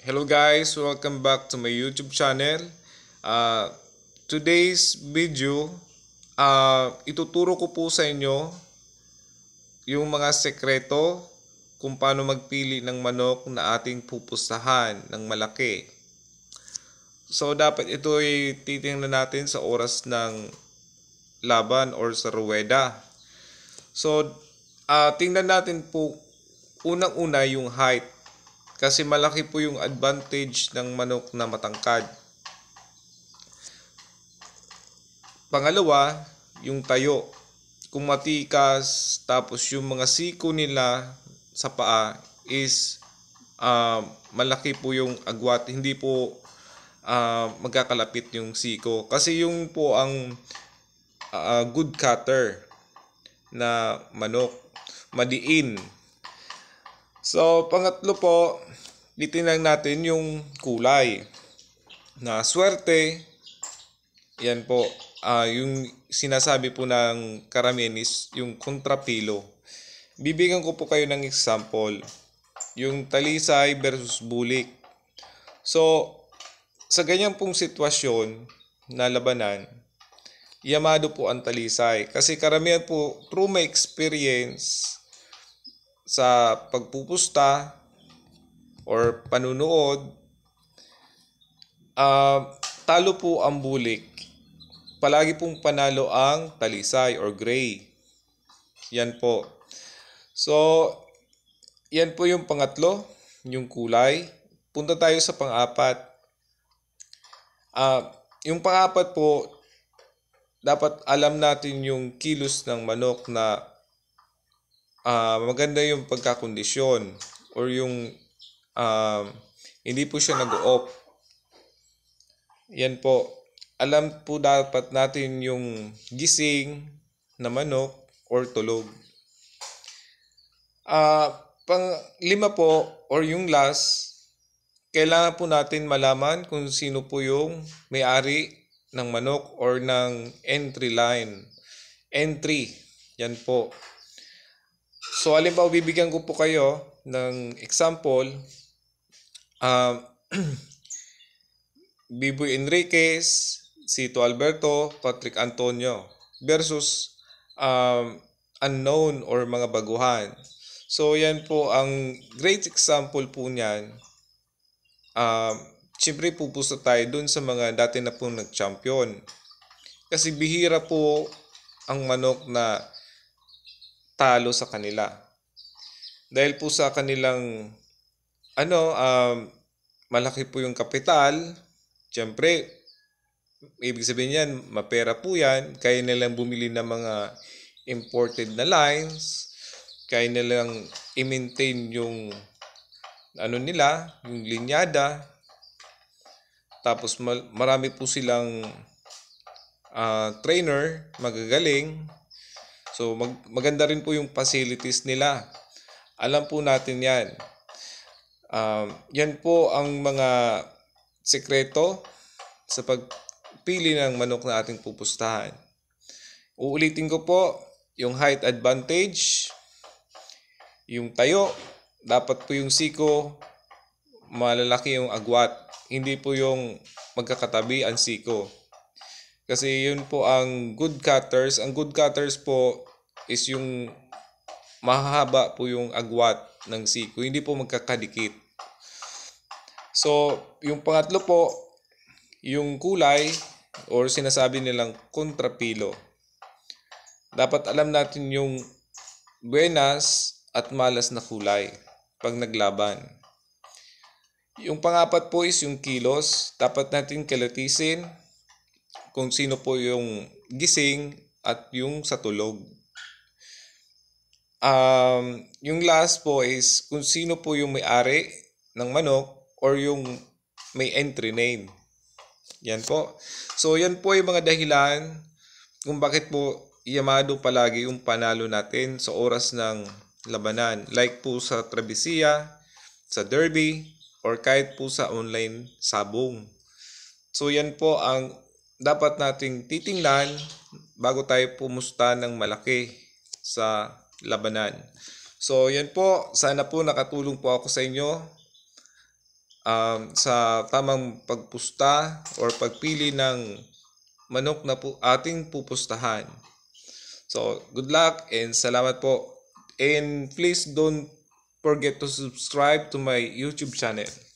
Hello guys, welcome back to my YouTube channel. Uh, today's video, uh, ituturo ko po sa inyo yung mga sekreto kung paano magpili ng manok na ating pupustahan ng malaki. So dapat ito ay titingnan natin sa oras ng laban or sa ruweda. So uh, tingnan natin po unang-una yung height kasi malaki po yung advantage ng manok na matangkad. Pangalawa, yung tayo. Kung matikas, tapos yung mga siko nila sa paa is uh, malaki po yung agwat. Hindi po uh, magkakalapit yung siko. Kasi yung po ang uh, good cutter na manok, madiin, So, pangatlo po, titingnan natin yung kulay. Na swerte, yan po, uh, yung sinasabi po ng karamihan is yung kontrapilo. Bibigyan ko po kayo ng example. Yung talisay versus bulik. So, sa ganyan pong sitwasyon na labanan, yamado po ang talisay. Kasi karamihan po, through my experience, sa pagpupusta or panunood, uh, talo po ang bulik. Palagi pong panalo ang talisay or gray. Yan po. So, yan po yung pangatlo, yung kulay. Punta tayo sa pang-apat. Uh, yung pang-apat po, dapat alam natin yung kilos ng manok na uh, maganda yung pagkakondisyon or yung um, hindi po siya nag-off. Yan po. Alam po dapat natin yung gising na manok or tulog. Uh, pang lima po or yung last, kailangan po natin malaman kung sino po yung may-ari ng manok or ng entry line. Entry. Yan po. So, halimbawa, bibigyan ko po kayo ng example. Um, Biboy Enriquez, Sito Alberto, Patrick Antonio versus um, unknown or mga baguhan. So, yan po ang great example po niyan. Um, Siyempre, pupusta tayo dun sa mga dati na po nag-champion. Kasi bihira po ang manok na talo sa kanila. Dahil po sa kanilang ano, um, malaki po yung kapital, syempre ibig sabihin niyan, mapera po yan, kaya nilang bumili ng mga imported na lines, kaya nilang i-maintain yung ano nila, yung linyada. Tapos marami po silang uh, trainer, magagaling. So mag- maganda rin po yung facilities nila. Alam po natin 'yan. Um, yan po ang mga sekreto sa pagpili ng manok na ating pupustahan. Uulitin ko po, yung height advantage, yung tayo, dapat po yung siko, malalaki yung agwat. Hindi po yung magkakatabi ang siko. Kasi yun po ang good cutters. Ang good cutters po is yung mahaba po yung agwat ng siko. Hindi po magkakadikit. So, yung pangatlo po, yung kulay or sinasabi nilang kontrapilo. Dapat alam natin yung buenas at malas na kulay pag naglaban. Yung pangapat po is yung kilos. Dapat natin kalatisin kung sino po yung gising at yung sa tulog. Um, yung last po is kung sino po yung may-ari ng manok or yung may entry name. Yan po. So, yan po yung mga dahilan kung bakit po Yamado palagi yung panalo natin sa oras ng labanan. Like po sa Travisia, sa Derby, or kahit po sa online sabong. So, yan po ang dapat nating titingnan bago tayo pumusta ng malaki sa labanan. So, yan po. Sana po nakatulong po ako sa inyo um, sa tamang pagpusta or pagpili ng manok na po ating pupustahan. So, good luck and salamat po. And please don't forget to subscribe to my YouTube channel.